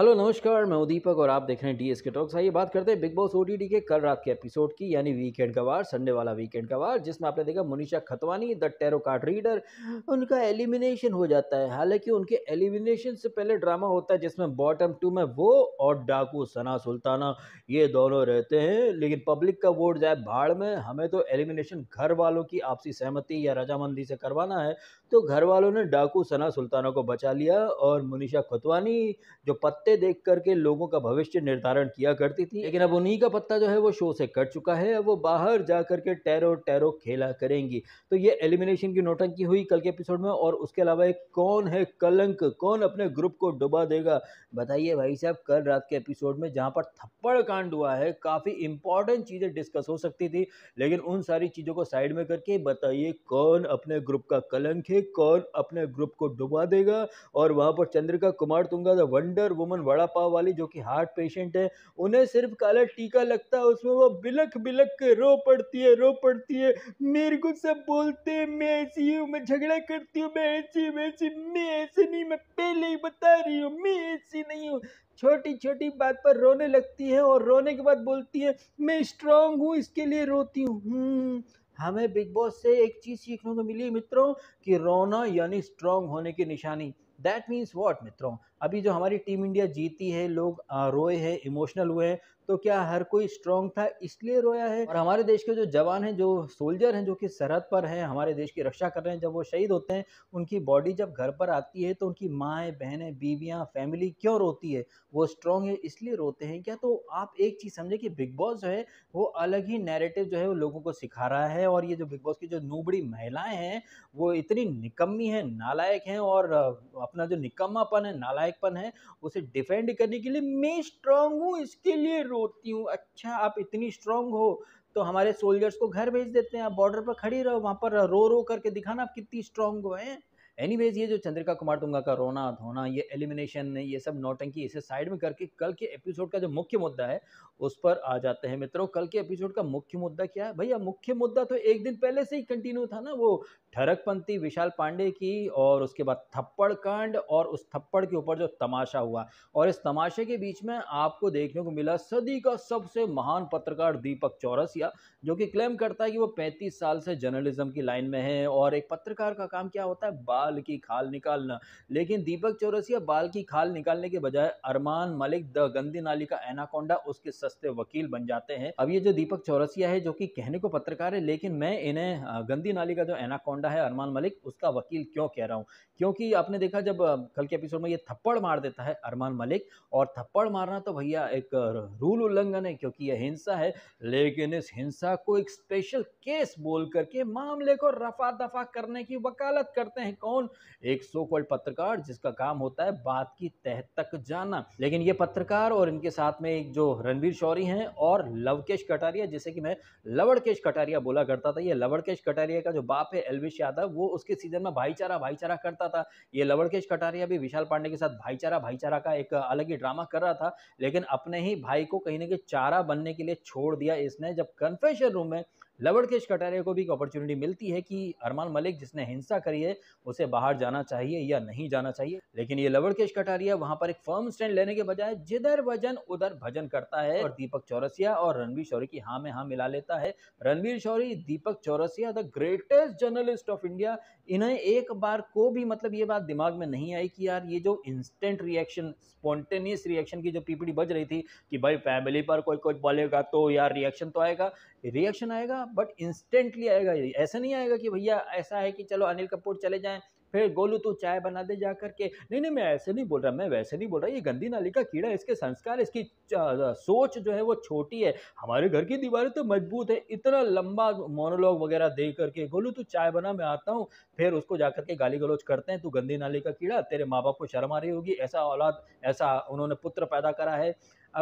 hello नमस्कार मैं उदीपक और आप देख रहे हैं डी एस के टॉक्स आइए बात करते हैं बिग बॉस ओ के कल रात के एपिसोड की यानी वीकेंड का वार संडे वाला वीकेंड का वार जिसमें आपने देखा Manisha Khatwani the tarot card reader उनका एलिमिनेशन हो जाता है हालांकि उनके एलिमिनेशन से पहले ड्रामा होता है जिसमें बॉटम टू में वो और डाकू सना सुल्ताना ये दोनों रहते हैं लेकिन पब्लिक का वोट जाए भाड़ में हमें तो एलिमिनेशन घर वालों की आपसी सहमति या रजामंदी से करवाना है तो घर वालों ने डाकू सना सुल्ताना को बचा लिया और मनीषा खतवानी जो पत्ते पत्ते देख करके लोगों का भविष्य निर्धारण किया करती थी लेकिन अब उन्हीं का पत्ता जो है वो शो से कट चुका है अब वो बाहर जा करके टैरो टैरो खेला करेंगी तो ये एलिमिनेशन की नोटंकी हुई कल के एपिसोड में और उसके अलावा एक कौन है कलंक कौन अपने ग्रुप को डुबा देगा बताइए भाई साहब कल रात के एपिसोड में जहाँ पर थप्पड़ कांड हुआ है काफ़ी इंपॉर्टेंट चीज़ें डिस्कस हो सकती थी लेकिन उन सारी चीज़ों को साइड में करके बताइए कौन अपने ग्रुप का कलंक है कौन अपने ग्रुप को डुबा देगा और वहाँ पर Chandrika Kumar Tunga the wonder woman अमूमन वड़ा पाव वाली जो कि हार्ट पेशेंट है उन्हें सिर्फ काला टीका लगता है उसमें वो बिलख बिलख के रो पड़ती है रो पड़ती है मेरे को सब बोलते हैं मैं ऐसी हूँ मैं झगड़ा करती हूँ मैं ऐसी वैसी मैं ऐसे नहीं मैं पहले ही बता रही हूँ मैं ऐसी नहीं हूँ छोटी छोटी बात पर रोने लगती है और रोने के बाद बोलती है मैं स्ट्रांग हूँ इसके लिए रोती हूँ हम्म, हमें बिग बॉस से एक चीज़ सीखने को मिली मित्रों कि रोना यानी स्ट्रांग होने की निशानी दैट मीन्स वॉट मित्रों अभी जो हमारी टीम इंडिया जीती है लोग रोए हैं इमोशनल हुए हैं तो क्या हर कोई स्ट्रांग था इसलिए रोया है और हमारे देश के जो जवान हैं जो सोल्जर हैं जो कि सरहद पर हैं हमारे देश की रक्षा कर रहे हैं जब वो शहीद होते हैं उनकी बॉडी जब घर पर आती है तो उनकी माएँ बहनें बीवियाँ फैमिली क्यों रोती है वो स्ट्रांग है इसलिए रोते हैं क्या तो आप एक चीज़ समझे कि बिग बॉस जो है वो अलग ही नेरेटिव जो है वो लोगों को सिखा रहा है और ये जो बिग बॉस की जो नूबड़ी महिलाएँ हैं वो इतनी निकम्मी हैं नालायक हैं और अपना जो निकम्मापन है नालायक लायकपन है उसे डिफेंड करने के लिए मैं स्ट्रांग हूँ इसके लिए रोती हूँ अच्छा आप इतनी स्ट्रांग हो तो हमारे सोल्जर्स को घर भेज देते हैं आप बॉर्डर पर खड़ी रहो वहाँ पर रो रो करके दिखाना आप कितनी स्ट्रांग हो हैं एनीवेज ये जो चंद्रिका कुमार तुंगा का रोना धोना ये एलिमिनेशन ये सब नौटंकी इसे साइड में करके कल के एपिसोड का जो मुख्य मुद्दा है उस पर आ जाते हैं मित्रों कल के एपिसोड का मुख्य मुद्दा क्या है भैया मुख्य मुद्दा तो एक दिन पहले से ही कंटिन्यू था ना वो ठरकपंथी विशाल पांडे की और उसके बाद थप्पड़ कांड और उस थप्पड़ के ऊपर जो तमाशा हुआ और इस तमाशे के बीच में आपको देखने को मिला सदी का सबसे महान पत्रकार दीपक चौरसिया जो कि क्लेम करता है कि वो 35 साल से जर्नलिज्म की लाइन में है और एक पत्रकार का काम क्या होता है बाल की खाल निकालना लेकिन दीपक चौरसिया बाल की खाल निकालने के बजाय अरमान मलिक द गंदी नाली का एनाकोंडा उसके सस्ते वकील बन जाते हैं अब ये जो दीपक चौरसिया है जो कि कहने को पत्रकार है लेकिन मैं इन्हें गंदी नाली का जो एनाकोंडा गोंडा है अरमान मलिक उसका वकील क्यों कह रहा हूँ क्योंकि आपने देखा जब कल के एपिसोड में ये थप्पड़ मार देता है अरमान मलिक और थप्पड़ मारना तो भैया एक रूल उल्लंघन है क्योंकि यह हिंसा है लेकिन इस हिंसा को एक स्पेशल केस बोल करके मामले को रफा दफा करने की वकालत करते हैं कौन एक सो कॉल्ड पत्रकार जिसका काम होता है बात की तह तक जाना लेकिन ये पत्रकार और इनके साथ में एक जो रणवीर शौरी हैं और लवकेश कटारिया जैसे कि मैं लवड़केश कटारिया बोला करता था ये लवड़केश कटारिया का जो बाप है एलवी सूर्यवंश यादव वो उसके सीजन में भाईचारा भाईचारा करता था ये लवड़केश कटारिया भी विशाल पांडे के साथ भाईचारा भाईचारा का एक अलग ही ड्रामा कर रहा था लेकिन अपने ही भाई को कहीं ना कहीं चारा बनने के लिए छोड़ दिया इसने जब कन्फेशन रूम में लवड़केश कटारे को भी एक अपॉर्चुनिटी मिलती है कि अरमान मलिक जिसने हिंसा करी है उसे बाहर जाना चाहिए या नहीं जाना चाहिए लेकिन ये लवड़केश कटारिया वहाँ पर एक फर्म स्टैंड लेने के बजाय जिधर वजन उधर भजन करता है और दीपक चौरसिया और रणवीर शौरी की हाँ में हाँ मिला लेता है Ranveer Shorey Deepak Chaurasia the greatest journalist of India इन्हें एक बार को भी मतलब ये बात दिमाग में नहीं आई कि यार ये जो इंस्टेंट रिएक्शन स्पॉन्टेनियस रिएक्शन की जो पीपड़ी बज रही थी कि भाई फैमिली पर कोई कोई बोलेगा तो यार रिएक्शन तो आएगा रिएक्शन आएगा बट इंस्टेंटली आएगा ऐसा नहीं आएगा कि भैया ऐसा है कि चलो अनिल कपूर चले जाए फिर गोलू तू चाय बना दे जा करके नहीं नहीं मैं ऐसे नहीं बोल रहा मैं वैसे नहीं बोल रहा ये गंदी नाली का कीड़ा इसके संस्कार इसकी सोच जो है वो छोटी है हमारे घर की दीवारें तो मजबूत है इतना लंबा मोनोलॉग वगैरह दे करके गोलू तू चाय बना मैं आता हूँ फिर उसको जा करके गाली गलोच करते हैं तू गंदी नाली का कीड़ा तेरे माँ बाप को शर्म आ रही होगी ऐसा औलाद ऐसा उन्होंने पुत्र पैदा करा है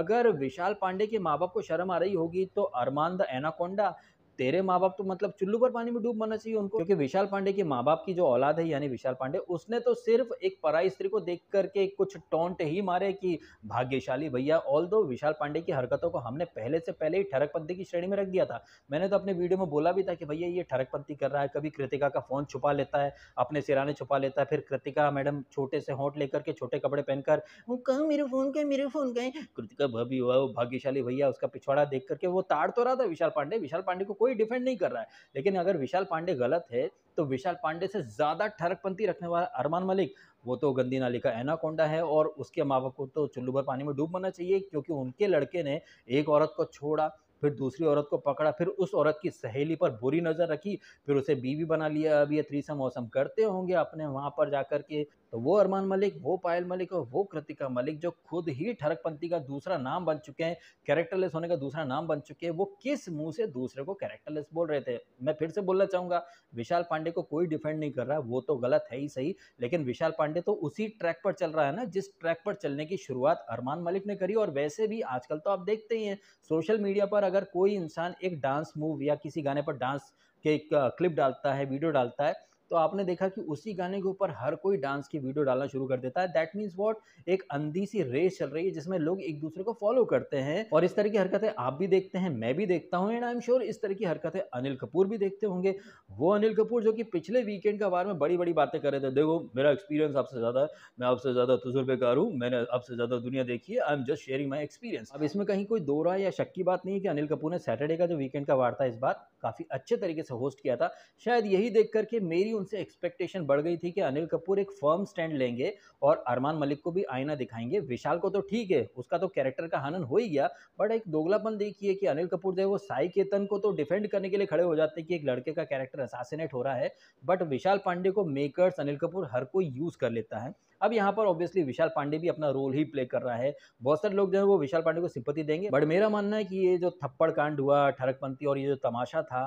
अगर विशाल पांडे के माँ बाप को शर्म आ रही होगी तो अरमान द एनाकोंडा तेरे माँ बाप तो मतलब चुल्लू पर पानी में डूब मरना चाहिए उनको क्योंकि विशाल पांडे के माँ बाप की जो औलाद है यानी विशाल पांडे उसने तो सिर्फ एक पराई स्त्री को देख करके कुछ टोंट ही मारे कि भाग्यशाली भैया ऑल दो विशाल पांडे की हरकतों को हमने पहले से पहले ही ठरकपंथी की श्रेणी में रख दिया था मैंने तो अपने वीडियो में बोला भी था कि भैया ये ठरकपंथी कर रहा है कभी कृतिका का फोन छुपा लेता है अपने सिराने छुपा लेता है फिर कृतिका मैडम छोटे से होट लेकर के छोटे कपड़े पहनकर वो कहा मेरे फोन का मेरे फोन का कृतिका भाभी हुआ भाग्यशाली भैया उसका पिछवाड़ा देख करके वो ताड़ तो रहा था विशाल पांडे विशाल पांडे को कोई कोई डिफेंड नहीं कर रहा है लेकिन अगर विशाल पांडे गलत है तो विशाल पांडे से ज़्यादा ठरकपंथी रखने वाला अरमान मलिक वो तो गंदी नाली का एनाकोंडा है और उसके माँ बाप को तो चुल्लू भर पानी में डूब मना चाहिए क्योंकि उनके लड़के ने एक औरत को छोड़ा फिर दूसरी औरत को पकड़ा फिर उस औरत की सहेली पर बुरी नज़र रखी फिर उसे बीवी बना लिया अब ये थ्रीसम वॉसम करते होंगे अपने वहाँ पर जाकर के तो वो अरमान मलिक वो पायल मलिक और वो कृतिका मलिक जो खुद ही ठरकपंथी का दूसरा नाम बन चुके हैं कैरेक्टरलेस होने का दूसरा नाम बन चुके हैं वो किस मुंह से दूसरे को कैरेक्टरलेस बोल रहे थे मैं फिर से बोलना चाहूँगा विशाल पांडे को कोई डिफेंड नहीं कर रहा वो तो गलत है ही सही लेकिन विशाल पांडे तो उसी ट्रैक पर चल रहा है ना जिस ट्रैक पर चलने की शुरुआत अरमान मलिक ने करी और वैसे भी आजकल तो आप देखते ही हैं सोशल मीडिया पर अगर कोई इंसान एक डांस मूव या किसी गाने पर डांस के एक क्लिप डालता है वीडियो डालता है तो आपने देखा कि उसी गाने के ऊपर हर कोई डांस की वीडियो डालना शुरू कर देता है दैट मीन्स वॉट एक अंधी सी रेस चल रही है जिसमें लोग एक दूसरे को फॉलो करते हैं और इस तरह की हरकतें आप भी देखते हैं मैं भी देखता हूँ एंड आई एम श्योर इस तरह की हरकतें अनिल कपूर भी देखते होंगे वो अनिल कपूर जो कि पिछले वीकेंड के बारे में बड़ी बड़ी बातें कर रहे थे देखो मेरा एक्सपीरियंस आपसे ज़्यादा है मैं आपसे ज़्यादा तजुर्बेकार हूँ मैंने आपसे ज़्यादा दुनिया देखी है I am just sharing my experience अब इसमें कहीं कोई दो या शक की बात नहीं है कि अनिल कपूर ने सैटरडे का जो वीकेंड का वार्ता इस बार काफ़ी अच्छे तरीके से होस्ट किया था शायद यही देख करके मेरी उनसे एक्सपेक्टेशन बढ़ गई थी कि अनिल कपूर एक फर्म स्टैंड लेंगे और अरमान मलिक को भी आईना दिखाएंगे विशाल को तो ठीक है उसका तो कैरेक्टर का हनन हो ही गया बट एक दोगलापन देखिए कि अनिल कपूर जो है वो साई केतन को तो डिफेंड करने के लिए खड़े हो जाते हैं कि एक लड़के का कैरेक्टर असासिनेट हो रहा है बट विशाल पांडे को मेकर्स अनिल कपूर हर कोई यूज़ कर लेता है अब यहाँ पर ऑब्वियसली विशाल पांडे भी अपना रोल ही प्ले कर रहा है बहुत सारे लोग जो है वो विशाल पांडे को सिंपत्ति देंगे बट मेरा मानना है कि ये जो थप्पड़ कांड हुआ ठरकपंथी और ये जो तमाशा था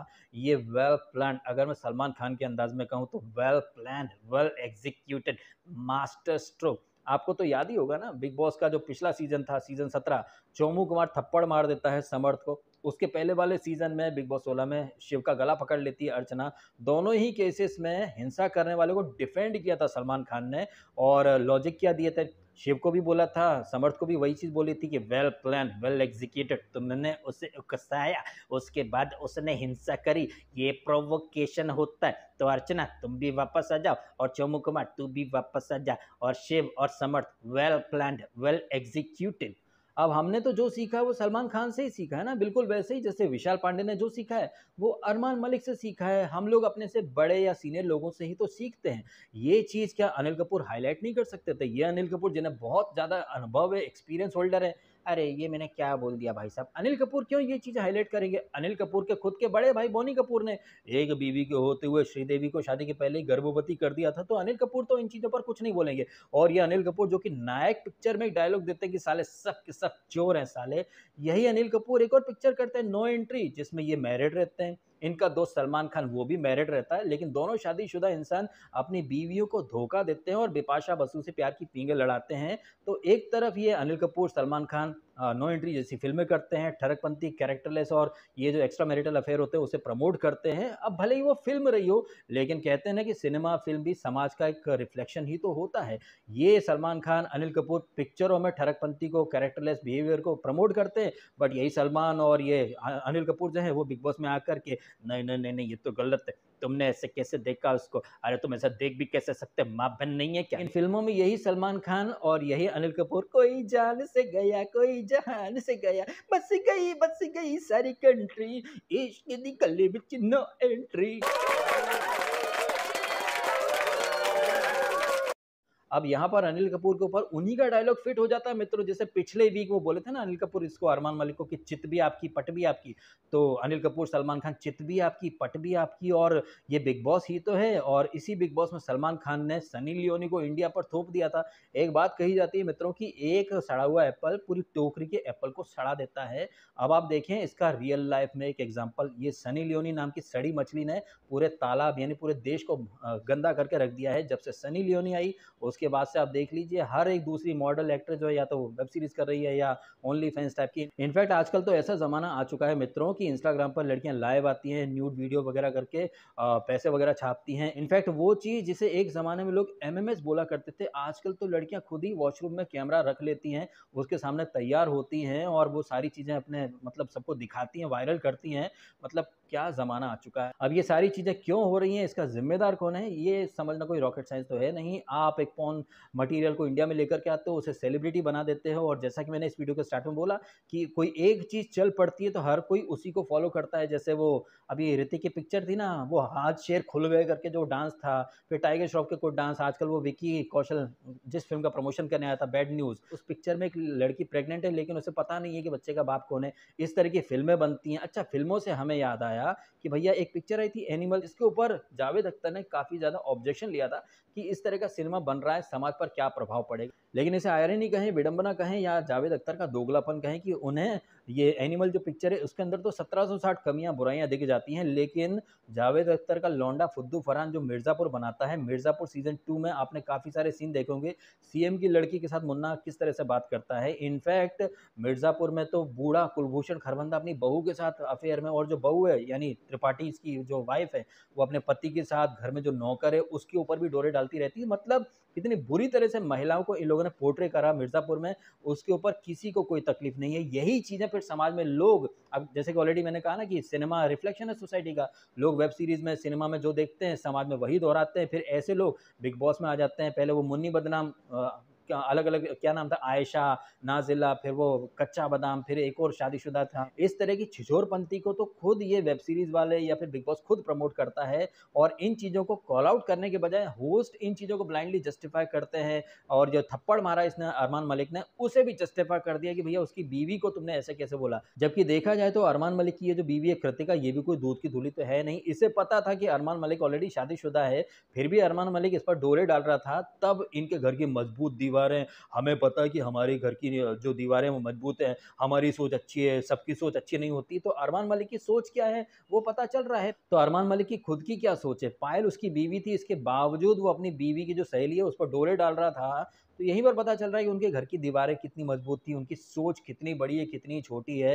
ये वेल प्लान अगर मैं सलमान खान के अंदाज में कहूँ तो well plan well executed masterstroke आपको तो याद ही होगा ना बिग बॉस का जो पिछला सीजन था सीजन सत्रह चोमू कुमार थप्पड़ मार देता है समर्थ को उसके पहले वाले सीजन में बिग बॉस सोलह में शिव का गला पकड़ लेती है अर्चना दोनों ही केसेस में हिंसा करने वाले को डिफेंड किया था सलमान खान ने और लॉजिक क्या दिए थे शिव को भी बोला था समर्थ को भी वही चीज़ बोली थी कि वेल प्लान वेल एग्जीक्यूटेड तुमने उसे उकसाया उसके बाद उसने हिंसा करी ये प्रोवोकेशन होता है तो अर्चना तुम भी वापस आ जाओ और चोमू कुमार तू भी वापस आ जा और शिव और Samarth well plan well executed अब हमने तो जो सीखा है वो सलमान खान से ही सीखा है ना बिल्कुल वैसे ही जैसे विशाल पांडे ने जो सीखा है वो अरमान मलिक से सीखा है हम लोग अपने से बड़े या सीनियर लोगों से ही तो सीखते हैं ये चीज़ क्या अनिल कपूर हाईलाइट नहीं कर सकते थे ये अनिल कपूर जिन्हें बहुत ज़्यादा अनुभव है एक्सपीरियंस होल्डर है अरे ये मैंने क्या बोल दिया भाई साहब अनिल कपूर क्यों ये चीज़ हाईलाइट करेंगे अनिल कपूर के खुद के बड़े भाई बोनी कपूर ने एक बीवी के होते हुए श्रीदेवी को शादी के पहले ही गर्भवती कर दिया था तो अनिल कपूर तो इन चीज़ों पर कुछ नहीं बोलेंगे और ये अनिल कपूर जो कि नायक पिक्चर में एक डायलॉग देते हैं कि साले सब के सब चोर हैं साले यही अनिल कपूर एक और पिक्चर करते हैं नो एंट्री जिसमें ये मैरिड रहते हैं इनका दोस्त सलमान खान वो भी मैरिड रहता है लेकिन दोनों शादीशुदा इंसान अपनी बीवियों को धोखा देते हैं और बिपाशा बसु से प्यार की पींगे लड़ाते हैं तो एक तरफ ये अनिल कपूर सलमान खान नो हाँ, एंट्री जैसी फिल्में करते हैं ठरकपंथी कैरेक्टरलेस और ये जो एक्स्ट्रा मैरिटल अफेयर होते हैं उसे प्रमोट करते हैं अब भले ही वो फिल्म रही हो लेकिन कहते हैं ना कि सिनेमा फिल्म भी समाज का एक रिफ्लेक्शन ही तो होता है ये सलमान खान अनिल कपूर पिक्चरों में ठरकपंथी को कैरेक्टरलेस बिहेवियर को प्रमोट करते हैं बट यही सलमान और ये अनिल कपूर जो है वो बिग बॉस में आकर के नहीं नहीं नहीं नहीं ये तो गलत है तुमने ऐसे कैसे देखा उसको अरे तुम ऐसा देख भी कैसे सकते माँ बहन नहीं है क्या इन फिल्मों में यही सलमान खान और यही अनिल कपूर कोई जान से गया कोई जहान से गया बस गई बस गई सारी कंट्री इश्क दी गले बिच नो एंट्री अब यहाँ पर अनिल कपूर के ऊपर उन्हीं का डायलॉग फिट हो जाता है मित्रों जैसे पिछले वीक वो बोले थे ना अनिल कपूर इसको अरमान मलिक को कि चित भी आपकी पट भी आपकी तो अनिल कपूर सलमान खान चित भी आपकी पट भी आपकी और ये बिग बॉस ही तो है और इसी बिग बॉस में सलमान खान ने सनी लियोनी को इंडिया पर थोप दिया था एक बात कही जाती है मित्रों की एक सड़ा हुआ एप्पल पूरी टोकरी के एप्पल को सड़ा देता है अब आप देखें इसका रियल लाइफ में एक एग्जाम्पल ये सनी लियोनी नाम की सड़ी मछली ने पूरे तालाब यानी पूरे देश को गंदा करके रख दिया है जब से सनी लियोनी आई उसके उसके बाद से आप देख लीजिए हर एक दूसरी मॉडल एक्टर जो है या तो वेब सीरीज़ कर रही है या ओनली फैंस टाइप की इनफैक्ट आजकल तो ऐसा ज़माना आ चुका है मित्रों की इंस्टाग्राम पर लड़कियां लाइव आती हैं न्यूड वीडियो वगैरह करके पैसे वगैरह छापती हैं इनफैक्ट वो चीज़ जिसे एक ज़माने में लोग एम बोला करते थे आजकल तो लड़कियाँ खुद ही वॉशरूम में कैमरा रख लेती हैं उसके सामने तैयार होती हैं और वो सारी चीज़ें अपने मतलब सबको दिखाती हैं वायरल करती हैं मतलब क्या ज़माना आ चुका है अब ये सारी चीज़ें क्यों हो रही हैं इसका जिम्मेदार कौन है ये समझना कोई रॉकेट साइंस तो है नहीं आप एक पॉन ओन मटेरियल को इंडिया में लेकर के आते हो उसे सेलिब्रिटी बना देते हो और जैसा कि मैंने इस वीडियो के स्टार्ट में बोला कि कोई एक चीज़ चल पड़ती है तो हर कोई उसी को फॉलो करता है जैसे वो अभी ऋतिक की पिक्चर थी ना वो हाथ शेर खुल गए करके जो डांस था फिर टाइगर श्रॉफ के कोई डांस आजकल वो विकी कौशल जिस फिल्म का प्रमोशन करने आया था बैड न्यूज़ उस पिक्चर में एक लड़की प्रेग्नेंट है लेकिन उसे पता नहीं है कि बच्चे का बाप कौन है इस तरह की फिल्में बनती हैं अच्छा फिल्मों से हमें याद आया कि भैया एक पिक्चर आई थी एनिमल इसके ऊपर जावेद अख्तर ने काफ़ी ज़्यादा ऑब्जेक्शन लिया था कि इस तरह का सिनेमा बन रहा है है समाज पर क्या प्रभाव पड़ेगा लेकिन इसे आयरनी कहें विडंबना कहें या जावेद अख्तर का दोगलापन कहें कि उन्हें ये एनिमल जो पिक्चर है उसके अंदर तो 1760 कमियां बुराइयां दिख जाती हैं लेकिन जावेद अख्तर का लौंडा फुद्दू फरहान जो मिर्ज़ापुर बनाता है मिर्ज़ापुर सीजन टू में आपने काफ़ी सारे सीन देखे होंगे सीएम की लड़की के साथ मुन्ना किस तरह से बात करता है इनफैक्ट मिर्ज़ापुर में तो बूढ़ा कुलभूषण खरबंदा अपनी बहू के साथ अफेयर में और जो बहू है यानी त्रिपाठी इसकी जो वाइफ है वो अपने पति के साथ घर में जो नौकर है उसके ऊपर भी डोरे डालती रहती है मतलब कितनी बुरी तरह से महिलाओं को इन लोगों ने पोर्ट्रे करा मिर्ज़ापुर में उसके ऊपर किसी को कोई तकलीफ नहीं है यही चीज़ें फिर फिर समाज में लोग अब जैसे कि ऑलरेडी मैंने कहा ना कि सिनेमा रिफ्लेक्शन है सोसाइटी का लोग वेब सीरीज़ में सिनेमा में जो देखते हैं समाज में वही दोहराते हैं फिर ऐसे लोग बिग बॉस में आ जाते हैं पहले वो मुन्नी बदनाम अलग अलग क्या नाम था आयशा नाजिला फिर वो कच्चा बादाम फिर एक और शादीशुदा था इस तरह की छिछोरपंथी को तो खुद ये वेब सीरीज़ वाले या फिर बिग बॉस खुद प्रमोट करता है और इन चीज़ों को कॉल आउट करने के बजाय होस्ट इन चीज़ों को ब्लाइंडली जस्टिफाई करते हैं और जो थप्पड़ मारा इसने अरमान मलिक ने उसे भी जस्टिफाई कर दिया कि भैया उसकी बीवी को तुमने ऐसे कैसे बोला जबकि देखा जाए तो अरमान मलिक की ये जो बीवी है कृतिका ये भी कोई दूध की धूली तो है नहीं इसे पता था कि अरमान मलिक ऑलरेडी शादीशुदा है फिर भी अरमान मलिक इस पर डोरे डाल रहा था तब इनके घर की मजबूत दीवार दीवारें हमें पता है कि हमारे घर की जो दीवारें वो मजबूत हैं हमारी सोच अच्छी है सबकी सोच अच्छी नहीं होती तो अरमान मलिक की सोच क्या है वो पता चल रहा है तो अरमान मलिक की खुद की क्या सोच है पायल उसकी बीवी थी इसके बावजूद वो अपनी बीवी की जो सहेली है उस पर डोरे डाल रहा था तो यहीं पर पता चल रहा है कि उनके घर की दीवारें कितनी मजबूत थी उनकी सोच कितनी बड़ी है कितनी छोटी है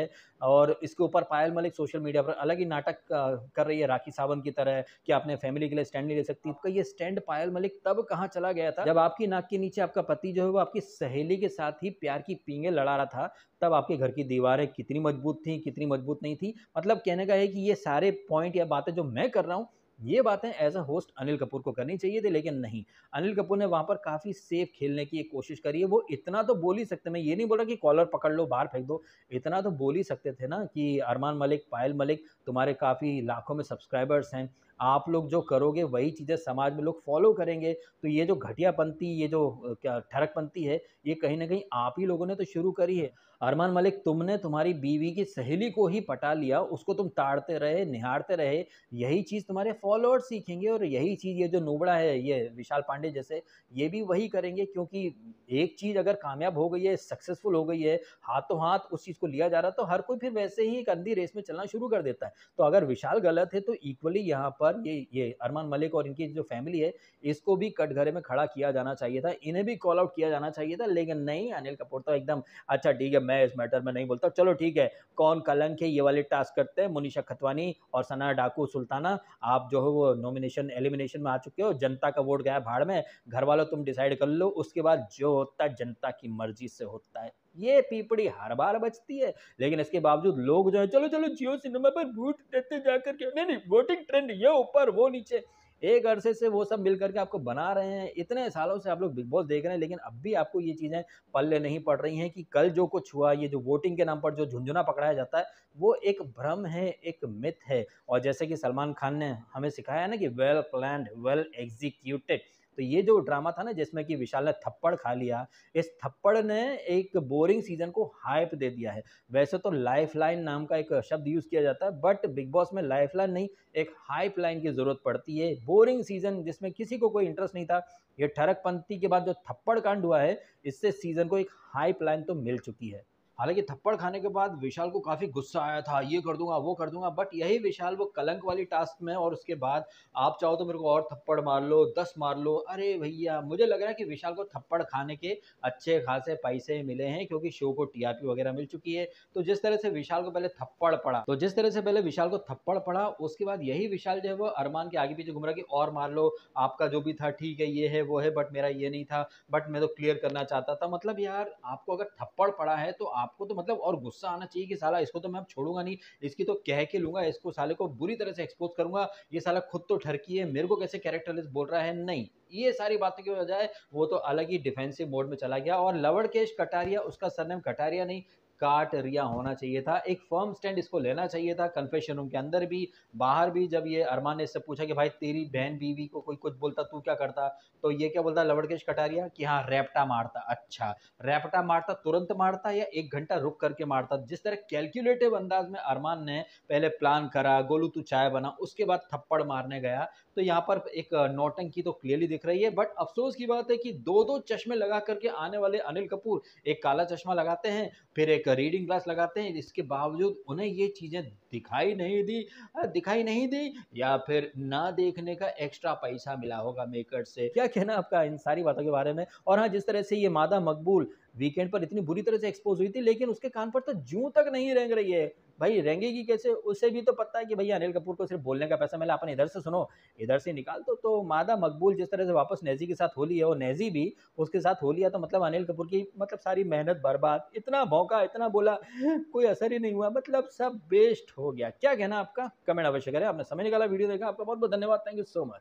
और इसके ऊपर पायल मलिक सोशल मीडिया पर अलग ही नाटक कर रही है राखी सावंत की तरह कि आपने फैमिली के लिए स्टैंड नहीं ले सकती आपका तो ये स्टैंड पायल मलिक तब कहाँ चला गया था जब आपकी नाक के नीचे आपका पति जो है वो आपकी सहेली के साथ ही प्यार की पींगे लड़ा रहा था तब आपके घर की दीवारें कितनी मजबूत थी कितनी मजबूत नहीं थी मतलब कहने का है कि ये सारे पॉइंट या बातें जो मैं कर रहा हूँ ये बातें as a host Anil Kapoor को करनी चाहिए थी लेकिन नहीं अनिल कपूर ने वहाँ पर काफ़ी सेफ खेलने की एक कोशिश करी है वो इतना तो बोल ही सकते मैं ये नहीं बोल रहा कि कॉलर पकड़ लो बाहर फेंक दो इतना तो बोल ही सकते थे ना कि अरमान मलिक पायल मलिक तुम्हारे काफ़ी लाखों में सब्सक्राइबर्स हैं आप लोग जो करोगे वही चीज़ें समाज में लोग फॉलो करेंगे तो ये जो घटियापंथी ये जो क्या ठरकपंथी है ये कहीं ना कहीं आप ही लोगों ने तो शुरू करी है अरमान मलिक तुमने तुम्हारी बीवी की सहेली को ही पटा लिया उसको तुम ताड़ते रहे निहारते रहे यही चीज़ तुम्हारे फॉलोअर्स सीखेंगे और यही चीज़ ये जो नूबड़ा है ये विशाल पांडे जैसे ये भी वही करेंगे क्योंकि एक चीज़ अगर कामयाब हो गई है सक्सेसफुल हो गई है हाथों हाथ उस चीज़ को लिया जा रहा तो हर कोई फिर वैसे ही एक अंधी रेस में चलना शुरू कर देता है तो अगर विशाल गलत है तो इक्वली यहाँ पर ये ये अरमान मलिक और इनकी जो फैमिली है इसको भी कटघरे में खड़ा किया जाना चाहिए था इन्हें भी कॉल आउट किया जाना चाहिए था लेकिन नहीं अनिल कपूर तो एकदम अच्छा ठीक है मैं इस मैटर में नहीं बोलता चलो ठीक है कौन कलंक है ये वाले टास्क करते हैं मुनीषा खतवानी और सना डाकू सुल्ताना आप जो है वो नॉमिनेशन एलिमिनेशन में आ चुके हो जनता का वोट गया भाड़ में घर वालों तुम डिसाइड कर लो उसके बाद जो होता है जनता की मर्जी से होता है ये पीपड़ी हर बार बचती है लेकिन इसके बावजूद लोग जो है चलो चलो जियो सिनेमा पर वोट देते जाकर के नहीं नहीं वोटिंग ट्रेंड ये ऊपर वो नीचे एक अरसे से वो सब मिल करके आपको बना रहे हैं इतने सालों से आप लोग बिग बॉस देख रहे हैं लेकिन अब भी आपको ये चीज़ें पल्ले नहीं पड़ रही हैं कि कल जो कुछ हुआ ये जो वोटिंग के नाम पर जो झुंझुना पकड़ाया जाता है वो एक भ्रम है एक मिथ है और जैसे कि सलमान खान ने हमें सिखाया ना कि वेल प्लान वेल एग्जीक्यूटेड तो ये जो ड्रामा था ना जिसमें कि विशाल ने थप्पड़ खा लिया इस थप्पड़ ने एक बोरिंग सीजन को हाइप दे दिया है वैसे तो लाइफ लाइन नाम का एक शब्द यूज़ किया जाता है बट बिग बॉस में लाइफ लाइन नहीं एक हाइप लाइन की ज़रूरत पड़ती है बोरिंग सीजन जिसमें किसी को कोई इंटरेस्ट नहीं था ये ठरक पंथी के बाद जो थप्पड़ कांड हुआ है इससे सीज़न को एक हाइप लाइन तो मिल चुकी है हालांकि थप्पड़ खाने के बाद विशाल को काफ़ी गुस्सा आया था ये कर दूंगा वो कर दूंगा बट यही विशाल वो कलंक वाली टास्क में और उसके बाद आप चाहो तो मेरे को और थप्पड़ मार लो दस मार लो अरे भैया मुझे लग रहा है कि विशाल को थप्पड़ खाने के अच्छे खासे पैसे मिले हैं क्योंकि शो को टीआरपी वगैरह मिल चुकी है तो जिस तरह से विशाल को पहले थप्पड़ पड़ा तो जिस तरह से पहले विशाल को थप्पड़ पड़ा उसके बाद यही विशाल जो है वो अरमान के आगे पीछे घूम रहा कि और मार लो आपका जो भी था ठीक है ये है वो है बट मेरा ये नहीं था बट मैं तो क्लियर करना चाहता था मतलब यार आपको अगर थप्पड़ पड़ा है तो आप आपको तो मतलब और गुस्सा आना चाहिए कि साला इसको तो मैं अब छोड़ूंगा नहीं इसकी तो कह के लूंगा इसको साले को बुरी तरह से एक्सपोज करूंगा ये साला खुद तो ठरकी है मेरे को कैसे कैरेक्टरलेस बोल रहा है नहीं ये सारी बातों की वजह वो तो अलग ही डिफेंसिव मोड में चला गया और लवड़केश कटारिया उसका सरनेम कटारिया नहीं काट रिया होना चाहिए था एक फर्म स्टैंड इसको लेना चाहिए था कन्फेशन रूम के अंदर भी बाहर भी जब ये अरमान ने इससे पूछा कि भाई तेरी बहन बीवी को कोई कुछ बोलता तू क्या करता तो ये क्या बोलता लवड़केश कटारिया कि हाँ रैपटा मारता अच्छा रैपटा मारता तुरंत मारता या एक घंटा रुक करके मारता जिस तरह कैलकुलेटिव अंदाज में अरमान ने पहले प्लान करा गोलू तू चाय बना उसके बाद थप्पड़ मारने गया तो यहाँ पर एक की तो क्लियरली दिख रही है बट अफसोस की बात है कि दो दो चश्मे लगा करके आने वाले अनिल कपूर एक काला चश्मा लगाते हैं फिर एक एक रीडिंग क्लास लगाते हैं इसके बावजूद उन्हें ये चीज़ें दिखाई नहीं दी दिखाई नहीं दी या फिर ना देखने का एक्स्ट्रा पैसा मिला होगा मेकर से क्या कहना आपका इन सारी बातों के बारे में और हाँ जिस तरह से ये मादा मकबूल वीकेंड पर इतनी बुरी तरह से एक्सपोज हुई थी लेकिन उसके कान पर तो जू तक नहीं रेंग रही है भाई रहेंगेगी कैसे उसे भी तो पता है कि भाई अनिल कपूर को सिर्फ बोलने का पैसा मिला अपन इधर से सुनो इधर से निकाल दो तो, मादा मकबूल जिस तरह से वापस नेजी के साथ हो लिया और नेजी भी उसके साथ हो लिया तो मतलब अनिल कपूर की मतलब सारी मेहनत बर्बाद इतना भौका इतना बोला कोई असर ही नहीं हुआ मतलब सब वेस्ट हो गया क्या कहना आपका कमेंट अवश्य करें आपने समय निकाला वीडियो देखा आपका बहुत बहुत धन्यवाद थैंक यू सो मच